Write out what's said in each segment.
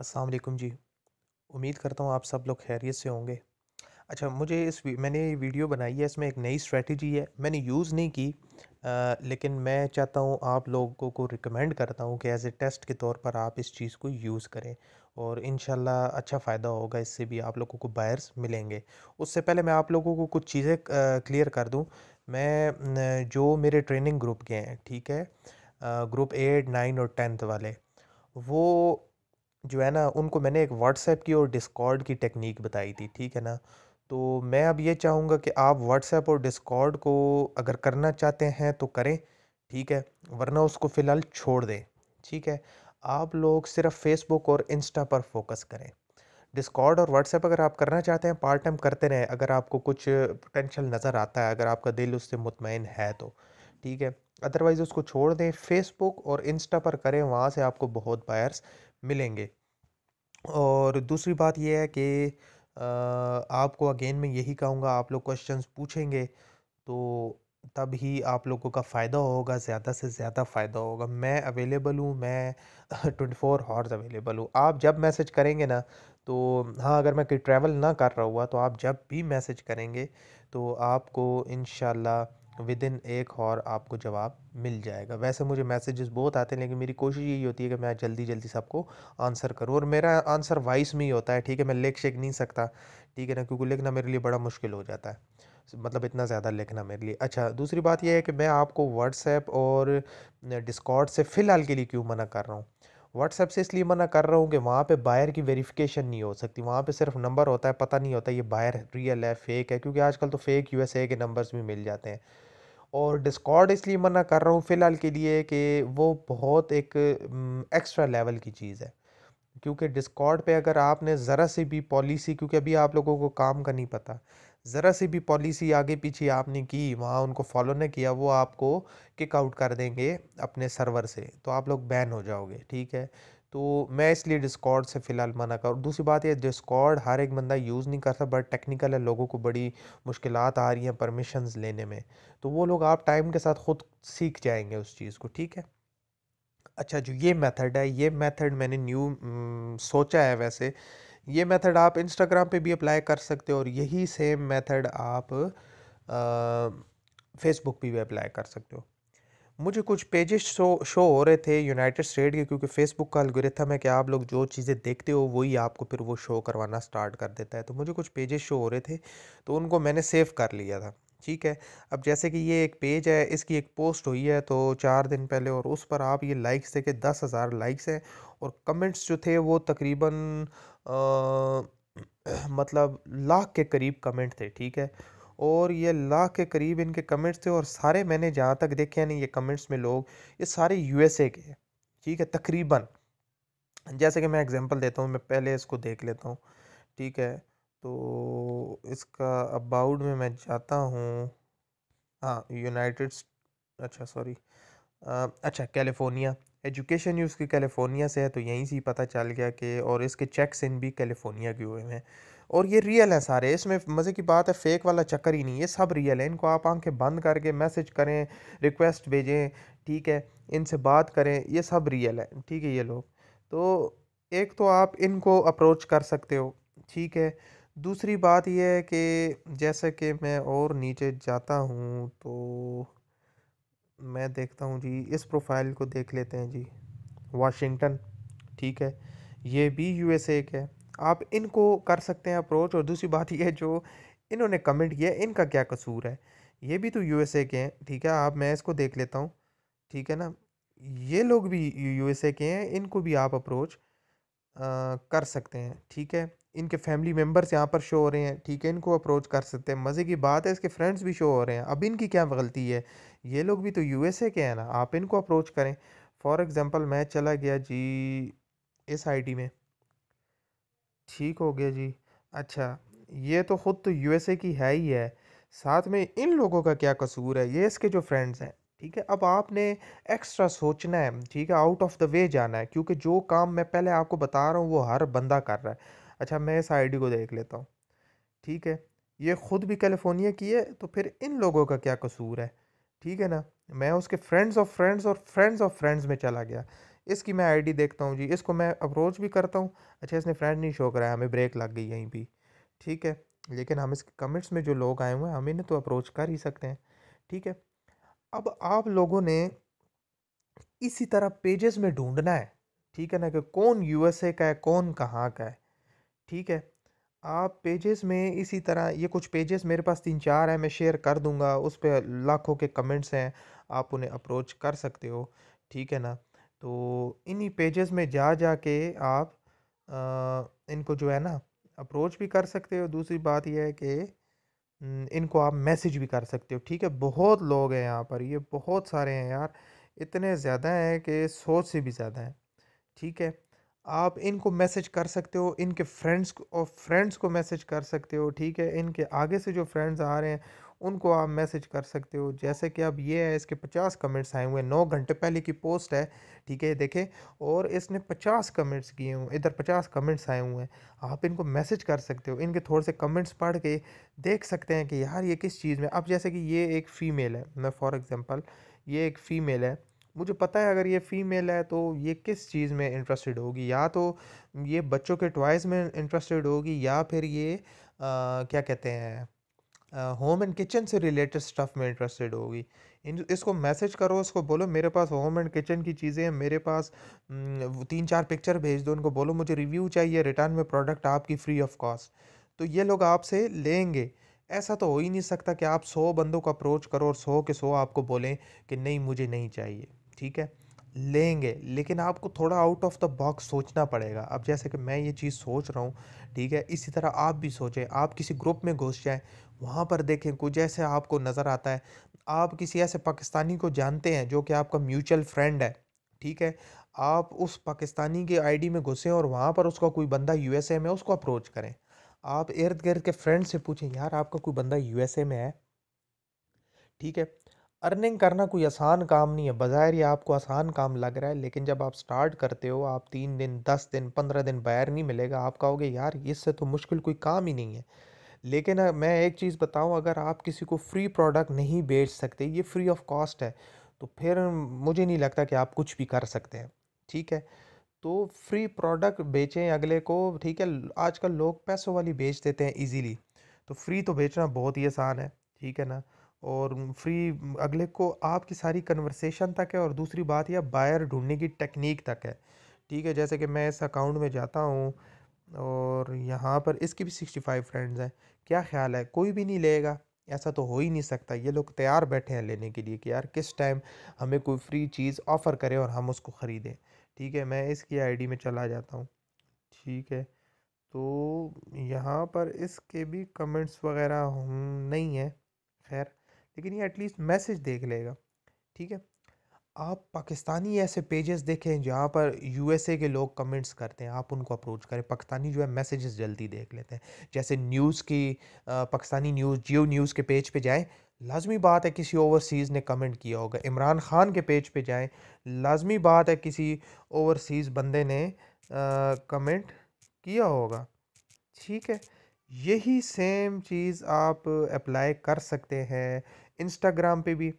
अस्सलाम वालेकुम जी उम्मीद करता हूँ आप सब लोग खैरियत से होंगे अच्छा मुझे इस मैंने ये वीडियो बनाई है इसमें एक नई स्ट्रेटजी है मैंने यूज़ नहीं की आ, लेकिन मैं चाहता हूँ आप लोगों को रिकमेंड करता हूँ कि एज़ ए टेस्ट के तौर पर आप इस चीज़ को यूज़ करें और इन अच्छा फ़ायदा होगा इससे भी आप लोगों को बायर्स मिलेंगे उससे पहले मैं आप लोगों को कुछ चीज़ें क्लियर कर दूँ मैं जो मेरे ट्रेनिंग ग्रुप के हैं ठीक है ग्रुप एट नाइन और टेंथ वाले वो जो है ना उनको मैंने एक व्हाट्सएप की और डिस्कॉर्ड की टेक्निक बताई थी ठीक है ना तो मैं अब ये चाहूँगा कि आप व्हाट्सएप और डिस्कॉर्ड को अगर करना चाहते हैं तो करें ठीक है वरना उसको फ़िलहाल छोड़ दें ठीक है आप लोग सिर्फ फेसबुक और इंस्टा पर फोकस करें डिस्कॉर्ड और व्हाट्सएप अगर आप करना चाहते हैं पार्ट टाइम करते रहें अगर आपको कुछ पोटेंशल नज़र आता है अगर आपका दिल उससे मुतमिन है तो ठीक है अदरवाइज़ उसको छोड़ दें फेसबुक और इंस्टा पर करें वहाँ से आपको बहुत बायर्स मिलेंगे और दूसरी बात यह है कि आपको अगेन मैं यही कहूँगा आप लोग क्वेश्चंस पूछेंगे तो तब ही आप लोगों का फ़ायदा होगा ज़्यादा से ज़्यादा फ़ायदा होगा मैं अवेलेबल हूँ मैं ट्वेंटी फोर हावर्स अवेलेबल हूँ आप जब मैसेज करेंगे ना तो हाँ अगर मैं कहीं ट्रैवल ना कर रहा हुआ तो आप जब भी मैसेज करेंगे तो आपको इन विद इन एक और आपको जवाब मिल जाएगा वैसे मुझे मैसेजेस बहुत आते हैं लेकिन मेरी कोशिश यही होती है कि मैं जल्दी जल्दी सबको आंसर करूँ और मेरा आंसर वॉइस में ही होता है ठीक है मैं लिख शेख नहीं सकता ठीक है ना क्योंकि लिखना मेरे लिए बड़ा मुश्किल हो जाता है मतलब इतना ज़्यादा लिखना मेरे लिए अच्छा दूसरी बात यह है कि मैं आपको व्हाट्सएप और डिस्कॉट से फ़िलहाल के लिए क्यों मना कर रहा हूँ व्हाट्सएप से इसलिए मना कर रहा हूँ कि वहाँ पे बायर की वेरिफिकेशन नहीं हो सकती वहाँ पे सिर्फ नंबर होता है पता नहीं होता ये बायर रियल है फेक है क्योंकि आजकल तो फेक यूएसए के नंबर्स भी मिल जाते हैं और डिस्कॉर्ड इसलिए मना कर रहा हूँ फ़िलहाल के लिए कि वो बहुत एक एक्स्ट्रा लेवल की चीज़ है क्योंकि डिस्कॉर्ड पे अगर आपने ज़रा सी भी पॉलिसी क्योंकि अभी आप लोगों को काम का नहीं पता ज़रा सी भी पॉलिसी आगे पीछे आपने की वहाँ उनको फॉलो नहीं किया वो आपको किक आउट कर देंगे अपने सर्वर से तो आप लोग बैन हो जाओगे ठीक है तो मैं इसलिए डिस्कॉर्ड से फ़िलहाल मना कर दूसरी बात ये डिस्कॉर्ड हर एक बंदा यूज़ नहीं करता बट टेक्निकल है लोगों को बड़ी मुश्किल आ रही हैं परमिशंस लेने में तो वो लोग आप टाइम के साथ ख़ुद सीख जाएंगे उस चीज़ को ठीक है अच्छा जो ये मेथड है ये मेथड मैंने न्यू सोचा है वैसे ये मेथड आप इंस्टाग्राम पे भी अप्लाई कर सकते हो और यही सेम मेथड आप फेसबुक पे भी अप्लाई कर सकते हो मुझे कुछ पेजेस शो शो हो रहे थे यूनाइटेड स्टेट के क्योंकि फेसबुक का अलग्रिथम है कि आप लोग जो चीज़ें देखते हो वही आपको फिर वो शो करवाना स्टार्ट कर देता है तो मुझे कुछ पेजेस शो हो रहे थे तो उनको मैंने सेव कर लिया था ठीक है अब जैसे कि ये एक पेज है इसकी एक पोस्ट हुई है तो चार दिन पहले और उस पर आप ये लाइक्स थे कि दस हज़ार लाइक्स हैं और कमेंट्स जो थे वो तकरीबन आ, मतलब लाख के करीब कमेंट थे ठीक है और ये लाख के करीब इनके कमेंट्स थे और सारे मैंने जहाँ तक देखे नहीं ये कमेंट्स में लोग ये सारे यूएसए के हैं ठीक है तकरीबन जैसे कि मैं एग्जांपल देता हूँ मैं पहले इसको देख लेता हूँ ठीक है तो इसका अबाउट में मैं जाता हूँ हाँ यूनाइटेड अच्छा सॉरी अच्छा कैलिफोर्निया एजुकेशन यूज़ की कैलिफोर्निया से है तो यहीं से ही पता चल गया कि और इसके चेक्स इन भी कैलिफोर्निया के हुए हैं और ये रियल है सारे इसमें मज़े की बात है फेक वाला चक्कर ही नहीं ये सब रियल है इनको आप आंखें बंद करके मैसेज करें रिक्वेस्ट भेजें ठीक है इनसे बात करें ये सब रियल है ठीक है ये लोग तो एक तो आप इनको अप्रोच कर सकते हो ठीक है दूसरी बात यह है कि जैसे कि मैं और नीचे जाता हूँ तो मैं देखता हूँ जी इस प्रोफाइल को देख लेते हैं जी वाशिंगटन ठीक है ये भी यूएसए एस है आप इनको कर सकते हैं अप्रोच और दूसरी बात यह है जो इन्होंने कमेंट किया इनका क्या कसूर है ये भी तो यूएसए के हैं ठीक है आप मैं इसको देख लेता हूँ ठीक है ना ये लोग भी यूएसए के हैं इनको भी आप अप्रोच कर सकते हैं ठीक है इनके फैमिली मेम्बर्स यहाँ पर शो हो रहे हैं ठीक है इनको अप्रोच कर सकते हैं मज़े की बात है इसके फ्रेंड्स भी शो हो रहे हैं अब इनकी क्या गलती है ये लोग भी तो यू के हैं ना आप इनको अप्रोच करें फॉर एग्ज़ाम्पल मैं चला गया जी इस आई में ठीक हो गया जी अच्छा ये तो ख़ुद तो यूएसए की है ही है साथ में इन लोगों का क्या कसूर है ये इसके जो फ्रेंड्स हैं ठीक है अब आपने एक्स्ट्रा सोचना है ठीक है आउट ऑफ द वे जाना है क्योंकि जो काम मैं पहले आपको बता रहा हूँ वो हर बंदा कर रहा है अच्छा मैं इस आईडी को देख लेता हूँ ठीक है ये ख़ुद भी कैलिफोर्निया की है तो फिर इन लोगों का क्या कसूर है ठीक है ना मैं उसके फ्रेंड्स ऑफ फ्रेंड्स और फ्रेंड्स ऑफ फ्रेंड्स में चला गया इसकी मैं आईडी देखता हूँ जी इसको मैं अप्रोच भी करता हूँ अच्छा इसने फ्रेंड नहीं शो कराया हमें ब्रेक लग गई यहीं भी ठीक है लेकिन हम इसके कमेंट्स में जो लोग आए हुए हैं हम इन्हें तो अप्रोच कर ही सकते हैं ठीक है अब आप लोगों ने इसी तरह पेजेस में ढूंढना है ठीक है ना कि कौन ए का है कौन कहाँ का है ठीक है आप पेजेस में इसी तरह ये कुछ पेजेस मेरे पास तीन चार हैं मैं शेयर कर दूंगा उस पर लाखों के कमेंट्स हैं आप उन्हें अप्रोच कर सकते हो ठीक है ना तो इन्हीं पेजेस में जा जा के आप आ, इनको जो है ना अप्रोच भी कर सकते हो दूसरी बात यह है कि इनको आप मैसेज भी कर सकते हो ठीक है बहुत लोग हैं यहाँ पर ये बहुत सारे हैं यार इतने ज़्यादा हैं कि सौ से भी ज़्यादा हैं ठीक है आप इनको मैसेज कर सकते हो इनके फ्रेंड्स और फ्रेंड्स को मैसेज कर सकते हो ठीक है इनके आगे से जो फ्रेंड्स आ रहे हैं उनको आप मैसेज कर सकते हो जैसे कि अब ये है इसके पचास कमेंट्स आए हुए हैं नौ घंटे पहले की पोस्ट है ठीक है देखें और इसने पचास कमेंट्स किए हुए इधर पचास कमेंट्स आए हुए हैं आप इनको मैसेज कर सकते हो इनके थोड़े से कमेंट्स पढ़ के देख सकते हैं कि यार ये किस चीज़ में अब जैसे कि ये एक फ़ीमेल है मैं फॉर एग्ज़ाम्पल ये एक फ़ीमेल है मुझे पता है अगर ये फ़ीमेल है तो ये किस चीज़ में इंटरेस्टेड होगी या तो ये बच्चों के टॉयज़ में इंटरेस्टेड होगी या फिर ये आ, क्या कहते हैं होम एंड किचन से रिलेटेड स्टफ़ में इंटरेस्टेड होगी इन इसको मैसेज करो इसको बोलो मेरे पास होम एंड किचन की चीज़ें हैं मेरे पास तीन चार पिक्चर भेज दो उनको बोलो मुझे रिव्यू चाहिए रिटर्न में प्रोडक्ट आपकी फ्री ऑफ कॉस्ट तो ये लोग आपसे लेंगे ऐसा तो हो ही नहीं सकता कि आप सौ बंदों को अप्रोच करो और सौ के सौ आपको बोलें कि नहीं मुझे नहीं चाहिए ठीक है लेंगे लेकिन आपको थोड़ा आउट ऑफ द बॉक्स सोचना पड़ेगा अब जैसे कि मैं ये चीज़ सोच रहा हूँ ठीक है इसी तरह आप भी सोचें आप किसी ग्रुप में घुस जाएँ वहाँ पर देखें कुछ ऐसे आपको नज़र आता है आप किसी ऐसे पाकिस्तानी को जानते हैं जो कि आपका म्यूचुअल फ्रेंड है ठीक है आप उस पाकिस्तानी के आईडी में घुसें और वहाँ पर उसका कोई बंदा यूएसए में उसको अप्रोच करें आप इर्द गिर्द के फ्रेंड से पूछें यार आपका कोई बंदा यूएसए में है ठीक है अर्निंग करना कोई आसान काम नहीं है बाहर ये आपको आसान काम लग रहा है लेकिन जब आप स्टार्ट करते हो आप तीन दिन दस दिन पंद्रह दिन बैर नहीं मिलेगा आप कहोगे यार इससे तो मुश्किल कोई काम ही नहीं है लेकिन मैं एक चीज़ बताऊं अगर आप किसी को फ्री प्रोडक्ट नहीं बेच सकते ये फ्री ऑफ कॉस्ट है तो फिर मुझे नहीं लगता कि आप कुछ भी कर सकते हैं ठीक है तो फ्री प्रोडक्ट बेचें अगले को ठीक है आजकल लोग पैसों वाली बेच देते हैं ईजीली तो फ्री तो बेचना बहुत ही आसान है ठीक है ना और फ्री अगले को आपकी सारी कन्वर्सेशन तक है और दूसरी बात यह बायर ढूंढने की टेक्निक तक है ठीक है जैसे कि मैं इस अकाउंट में जाता हूँ और यहाँ पर इसकी भी सिक्सटी फाइव फ्रेंड्स हैं क्या ख्याल है कोई भी नहीं लेगा ऐसा तो हो ही नहीं सकता ये लोग तैयार बैठे हैं लेने के लिए कि यार किस टाइम हमें कोई फ्री चीज़ ऑफ़र करे और हम उसको ख़रीदें ठीक है मैं इसकी आईडी में चला जाता हूँ ठीक है तो यहाँ पर इसके भी कमेंट्स वगैरह हम्म, नहीं है खैर लेकिन ये एटलीस्ट मैसेज देख लेगा ठीक है आप पाकिस्तानी ऐसे पेजेस देखें जहाँ पर यूएसए के लोग कमेंट्स करते हैं आप उनको अप्रोच करें पाकिस्तानी जो है मैसेजेस जल्दी देख लेते हैं जैसे न्यूज़ की पाकिस्तानी न्यूज़ जियो न्यूज़ के पेज पे जाएं लाजमी बात है किसी ओवरसीज़ ने कमेंट किया होगा इमरान ख़ान के पेज पे जाएं लाजमी बात है किसी ओवरसीज़ बंदे ने कमेंट किया होगा ठीक है यही सेम चीज़ आप अप्लाई कर सकते हैं इंस्टाग्राम पे भी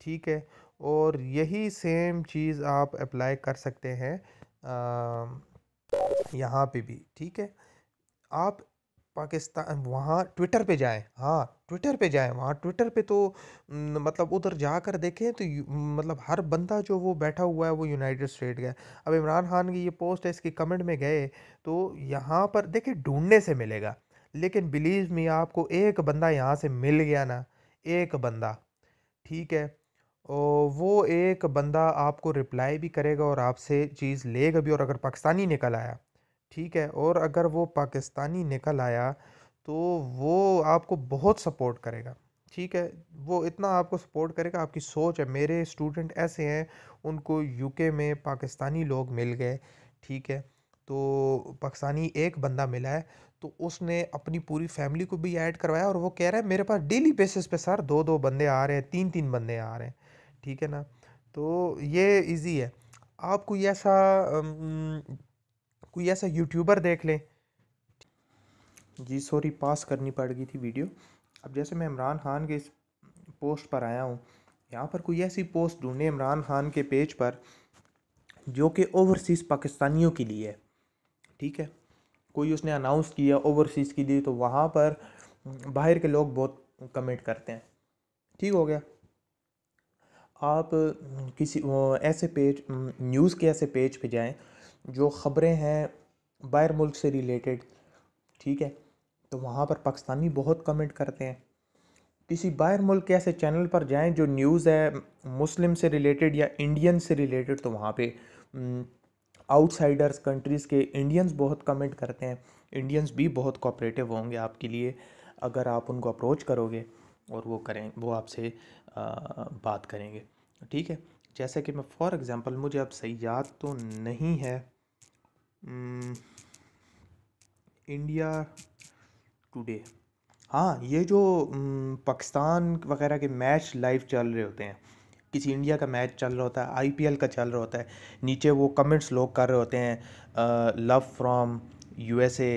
ठीक है और यही सेम चीज़ आप अप्लाई कर सकते हैं यहाँ पे भी ठीक है आप पाकिस्तान वहाँ ट्विटर पे जाएं हाँ ट्विटर पे जाएं वहाँ ट्विटर पे तो न, मतलब उधर जाकर देखें तो मतलब हर बंदा जो वो बैठा हुआ है वो यूनाइटेड स्टेट गया अब इमरान खान की ये पोस्ट है इसके कमेंट में गए तो यहाँ पर देखिए ढूंढने से मिलेगा लेकिन बिलीव मी आपको एक बंदा यहाँ से मिल गया ना एक बंदा ठीक है वो एक बंदा आपको रिप्लाई भी करेगा और आपसे चीज़ लेगा भी और अगर पाकिस्तानी निकल आया ठीक है और अगर वो पाकिस्तानी निकल आया तो वो आपको बहुत सपोर्ट करेगा ठीक है वो इतना आपको सपोर्ट करेगा आपकी सोच है मेरे स्टूडेंट ऐसे हैं उनको यूके में पाकिस्तानी लोग मिल गए ठीक है तो पाकिस्तानी एक बंदा मिला है तो उसने अपनी पूरी फैमिली को भी ऐड करवाया और वो कह रहा है मेरे पास डेली बेसिस पे सर दो दो बंदे आ रहे हैं तीन तीन बंदे आ रहे हैं ठीक है ना तो ये इजी है आप कोई ऐसा कोई ऐसा यूट्यूबर देख लें जी सॉरी पास करनी पड़ गई थी वीडियो अब जैसे मैं इमरान खान के इस पोस्ट पर आया हूँ यहाँ पर कोई ऐसी पोस्ट ढूँढे इमरान खान के पेज पर जो कि ओवरसीज़ पाकिस्तानियों के लिए है ठीक है कोई उसने अनाउंस किया ओवरसीज़ की दी तो वहाँ पर बाहर के लोग बहुत कमेंट करते हैं ठीक हो गया आप किसी ऐसे पेज न्यूज़ के ऐसे पेज पे जाएं जो ख़बरें हैं बाहर मुल्क से रिलेटेड ठीक है तो वहाँ पर पाकिस्तानी बहुत कमेंट करते हैं किसी बाहर मुल्क के ऐसे चैनल पर जाएं जो न्यूज़ है मुस्लिम से रिलेटेड या इंडियन से रिलेटेड तो वहाँ पे आउटसाइडर्स कंट्रीज़ के इंडियंस बहुत कमेंट करते हैं इंडियंस भी बहुत कोऑपरेटिव होंगे आपके लिए अगर आप उनको अप्रोच करोगे और वो करें वो आपसे बात करेंगे ठीक है जैसे कि मैं फॉर एग्ज़ाम्पल मुझे अब सही याद तो नहीं है इंडिया टुडे हाँ ये जो पाकिस्तान वगैरह के मैच लाइव चल रहे होते हैं किसी इंडिया का मैच चल रहा होता है आईपीएल का चल रहा होता है नीचे वो कमेंट्स लोग कर रहे होते हैं लव फ्रॉम यूएसए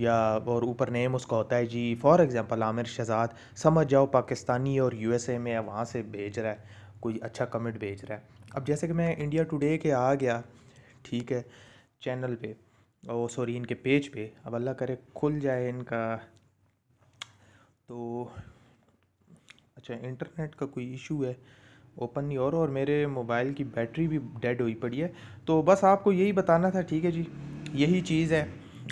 या और ऊपर नेम उसका होता है जी फॉर एग्ज़ाम्पल आमिर शहजाद समझ जाओ पाकिस्तानी और यूएसए में वहाँ से भेज रहा है कोई अच्छा कमेंट भेज रहा है अब जैसे कि मैं इंडिया टुडे के आ गया ठीक है चैनल पे और सॉरी इनके पेज पे अब अल्लाह करे खुल जाए इनका तो अच्छा इंटरनेट का कोई इशू है ओपन नहीं हो रहा और मेरे मोबाइल की बैटरी भी डेड हुई पड़ी है तो बस आपको यही बताना था ठीक है जी यही चीज़ है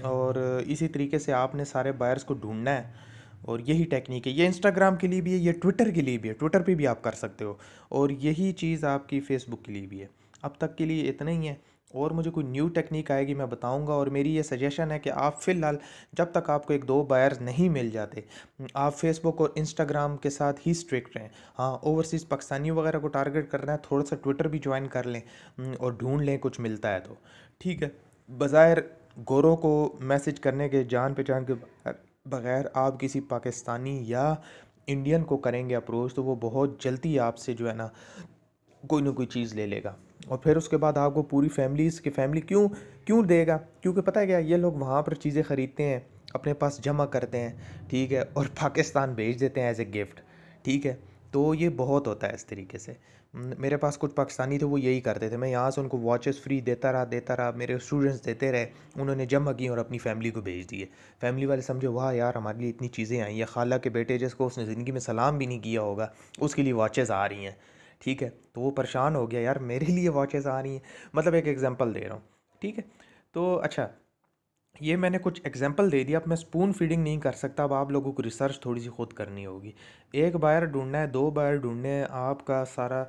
और इसी तरीके से आपने सारे बायर्स को ढूंढना है और यही टेक्निक है ये इंस्टाग्राम के लिए भी है ये ट्विटर के लिए भी है ट्विटर पे भी आप कर सकते हो और यही चीज़ आपकी फेसबुक के लिए भी है अब तक के लिए इतना ही है और मुझे कोई न्यू टेक्निक आएगी मैं बताऊंगा और मेरी ये सजेशन है कि आप फ़िलहाल जब तक आपको एक दो बायर्स नहीं मिल जाते आप फेसबुक और इंस्टाग्राम के साथ ही स्ट्रिक्ट रहें हाँ ओवरसीज़ पाकिस्तानियों वगैरह को टारगेट करना है थोड़ा सा ट्विटर भी ज्वाइन कर लें और ढूंढ लें कुछ मिलता है तो ठीक है बज़ाहिर गोरों को मैसेज करने के जान पहचान के बगैर आप किसी पाकिस्तानी या इंडियन को करेंगे अप्रोच तो वो बहुत जल्दी आपसे जो है ना कोई ना कोई चीज़ ले लेगा और फिर उसके बाद आपको पूरी फैमिली की फैमिली क्यों क्यों देगा क्योंकि पता है क्या ये लोग वहाँ पर चीज़ें ख़रीदते हैं अपने पास जमा करते हैं ठीक है और पाकिस्तान भेज देते हैं एज ए गिफ्ट ठीक है तो ये बहुत होता है इस तरीके से मेरे पास कुछ पाकिस्तानी थे वो यही करते थे मैं यहाँ से उनको वॉचेस फ्री देता रहा देता रहा मेरे स्टूडेंट्स देते रहे उन्होंने जमा की और अपनी फैमिली को भेज दिए फैमिली वाले समझे वाह यार हमारे लिए इतनी चीज़ें आई हैं खाला के बेटे जिसको उसने ज़िंदगी में सलाम भी नहीं किया होगा उसके लिए वॉचेस आ रही हैं ठीक है तो वो परेशान हो गया यार मेरे लिए वॉचेस आ रही हैं मतलब एक एग्जांपल दे रहा हूँ ठीक है तो अच्छा ये मैंने कुछ एग्जाम्पल दे दिया अब मैं स्पून फीडिंग नहीं कर सकता अब आप लोगों को रिसर्च थोड़ी सी खुद करनी होगी एक बायर ढूंढना है दो बायर ढूंढने आपका सारा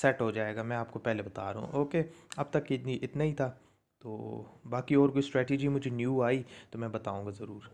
सेट हो जाएगा मैं आपको पहले बता रहा हूँ ओके अब तक इतनी इतना ही था तो बाकी और कोई स्ट्रेटजी मुझे न्यू आई तो मैं बताऊँगा ज़रूर